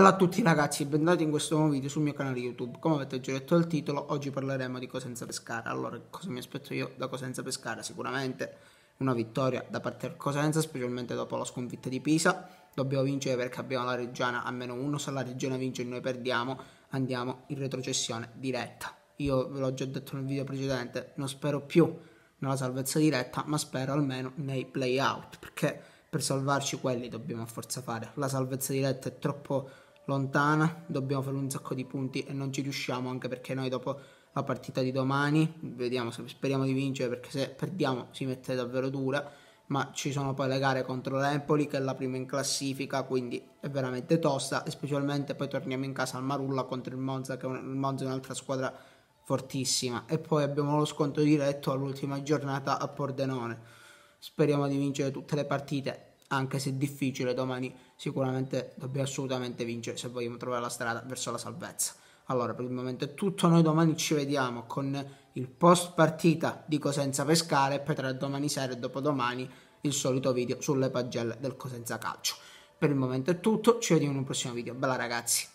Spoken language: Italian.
Ciao a tutti ragazzi benvenuti in questo nuovo video sul mio canale YouTube. Come avete già detto dal titolo, oggi parleremo di Cosenza Pescara. Allora, cosa mi aspetto io da Cosenza Pescara? Sicuramente una vittoria da parte del Cosenza, specialmente dopo la sconfitta di Pisa. Dobbiamo vincere perché abbiamo la Reggiana a meno uno. se la Reggiana vince e noi perdiamo, andiamo in retrocessione diretta. Io ve l'ho già detto nel video precedente, non spero più nella salvezza diretta, ma spero almeno nei play-out, perché per salvarci quelli dobbiamo a forza fare. La salvezza diretta è troppo lontana, dobbiamo fare un sacco di punti e non ci riusciamo anche perché noi dopo la partita di domani, vediamo se speriamo di vincere perché se perdiamo si mette davvero dura, ma ci sono poi le gare contro l'Empoli che è la prima in classifica, quindi è veramente tosta e specialmente poi torniamo in casa al Marulla contro il Monza che il Monza è un'altra squadra fortissima e poi abbiamo lo sconto diretto all'ultima giornata a Pordenone. Speriamo di vincere tutte le partite anche se difficile domani sicuramente dobbiamo assolutamente vincere se vogliamo trovare la strada verso la salvezza. Allora per il momento è tutto, noi domani ci vediamo con il post partita di Cosenza Pescara e poi tra domani sera e dopodomani il solito video sulle pagelle del Cosenza Calcio. Per il momento è tutto, ci vediamo in un prossimo video, bella ragazzi!